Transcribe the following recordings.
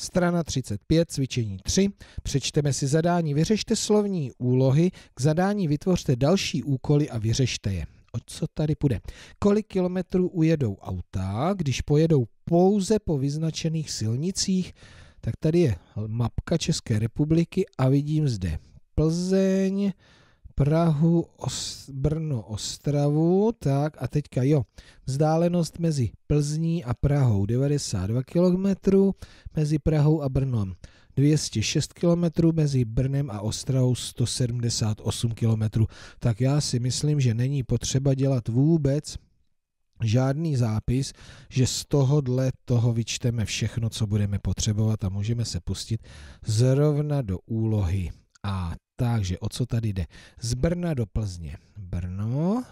Strana 35, cvičení 3. Přečteme si zadání, vyřešte slovní úlohy, k zadání vytvořte další úkoly a vyřešte je. O co tady půjde? Kolik kilometrů ujedou auta, když pojedou pouze po vyznačených silnicích? Tak tady je mapka České republiky a vidím zde Plzeň, Prahu, Os, Brno, Ostravu, tak a teďka jo, vzdálenost mezi Plzní a Prahou 92 km, mezi Prahou a Brnem 206 km, mezi Brnem a Ostravou 178 km. Tak já si myslím, že není potřeba dělat vůbec žádný zápis, že z tohohle toho vyčteme všechno, co budeme potřebovat a můžeme se pustit zrovna do úlohy A takže o co tady jde? Z Brna do Plzně. Brno,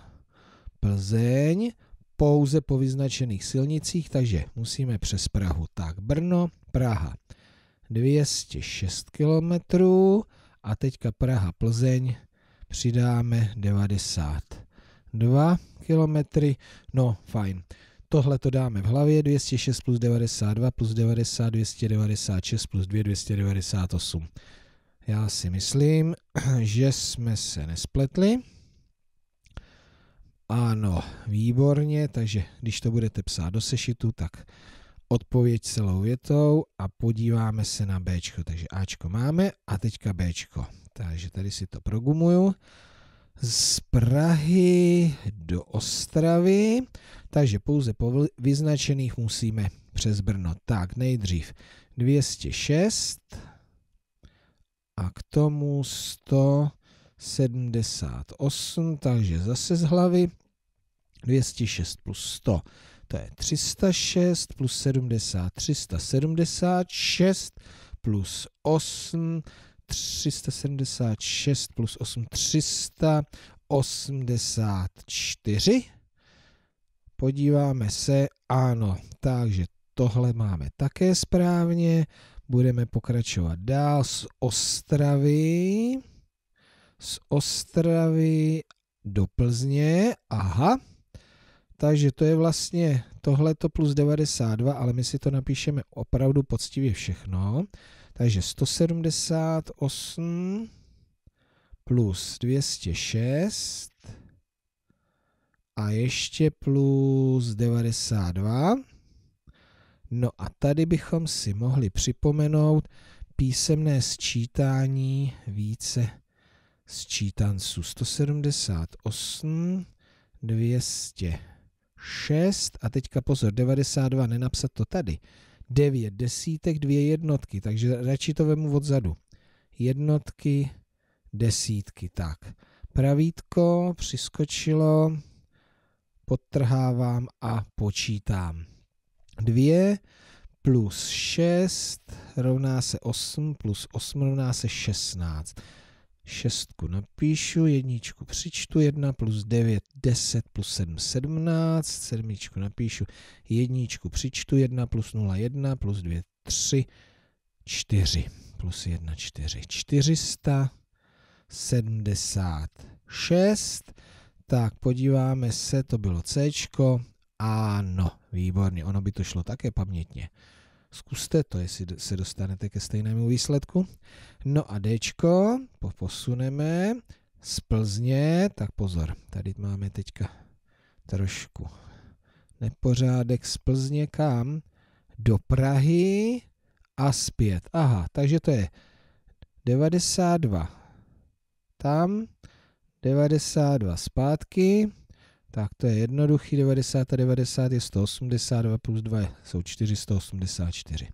Plzeň, pouze po vyznačených silnicích, takže musíme přes Prahu. Tak Brno, Praha 206 km a teďka Praha, Plzeň přidáme 92 km. No, fajn. Tohle to dáme v hlavě, 206 plus 92 plus 90, 296 plus 2, 298. Já si myslím, že jsme se nespletli. Ano, výborně, takže když to budete psát do sešitu, tak odpověď celou větou a podíváme se na B. Takže Ačko máme a teďka B. Takže tady si to progumuju. Z Prahy do Ostravy, takže pouze po vyznačených musíme přes Brno. Tak, nejdřív 206, a k tomu 178, takže zase z hlavy 206 plus 100, to je 306 plus 70, 376 plus 8, 376 plus 8, 384. Podíváme se, ano, takže tohle máme také správně budeme pokračovat dál z Ostravy. Z Ostravy do Plzně. Aha. Takže to je vlastně tohleto plus 92, ale my si to napíšeme opravdu poctivě všechno. Takže 178 plus 206 a ještě plus 92. No a tady bychom si mohli připomenout písemné sčítání více sčítanců 178, 206 a teďka pozor 92, nenapsat to tady. 9 desítek, dvě jednotky, takže radši to vemu odzadu. Jednotky, desítky, tak. Pravítko přiskočilo, podtrhávám a počítám. 2 plus 6 rovná se 8, plus 8 rovná se 16. Šestku napíšu, jedničku přičtu, 1 plus 9, 10 plus 7, 17, sedmičku napíšu, jedničku přičtu, 1 plus 0, 1 plus 2, 3, 4, plus 1, 4, 476. Tak podíváme se, to bylo C, ano, výborně, ono by to šlo také pamětně. Zkuste to, jestli se dostanete ke stejnému výsledku. No a D posuneme z Plzně, tak pozor, tady máme teďka trošku nepořádek z Plzně kam? Do Prahy a zpět. Aha, takže to je 92 tam, 92 zpátky, tak to je jednoduchý, 90 a 90 je 182 plus 2 jsou 4, 184.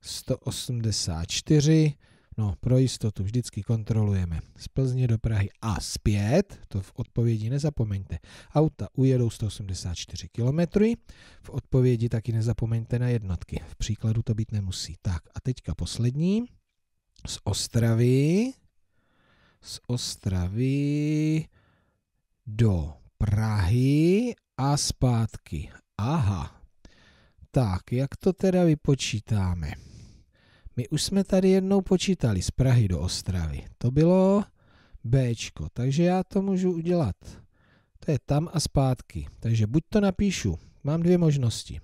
184, no pro jistotu vždycky kontrolujeme z Plzně do Prahy a zpět, to v odpovědi nezapomeňte. Auta ujedou 184 km, v odpovědi taky nezapomeňte na jednotky, v příkladu to být nemusí. Tak a teďka poslední, z Ostravy, z Ostravy do Prahy a zpátky. Aha. Tak, jak to teda vypočítáme? My už jsme tady jednou počítali z Prahy do Ostravy. To bylo B, takže já to můžu udělat. To je tam a zpátky. Takže buď to napíšu, mám dvě možnosti.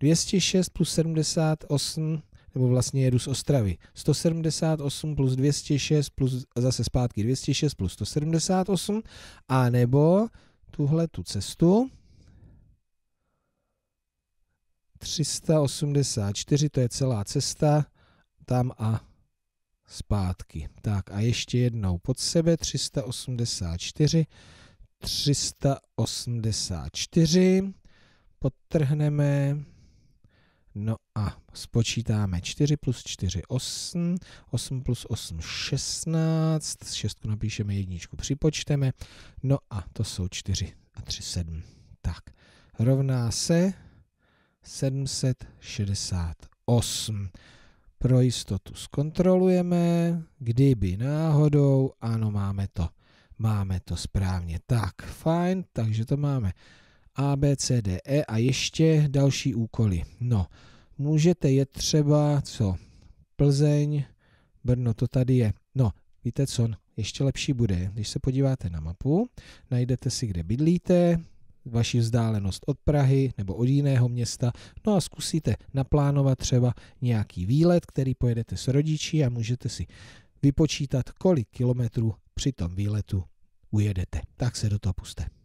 206 plus 78, nebo vlastně jedu z Ostravy. 178 plus 206 plus zase zpátky 206 plus 178, a nebo tuhle tu cestu. 384, to je celá cesta, tam a zpátky. Tak a ještě jednou pod sebe, 384, 384, podtrhneme No a spočítáme 4 plus 4, 8, 8 plus 8, 16, 6 napíšeme, jedničku připočteme, no a to jsou 4 a 3, 7. Tak, rovná se 768. Pro jistotu zkontrolujeme, kdyby náhodou, ano, máme to, máme to správně. Tak, fajn, takže to máme a, B, C, D, E a ještě další úkoly. No, můžete je třeba, co? Plzeň, Brno, to tady je. No, víte co, ještě lepší bude, když se podíváte na mapu, najdete si, kde bydlíte, vaši vzdálenost od Prahy nebo od jiného města, no a zkusíte naplánovat třeba nějaký výlet, který pojedete s rodiči a můžete si vypočítat, kolik kilometrů při tom výletu ujedete. Tak se do toho puste.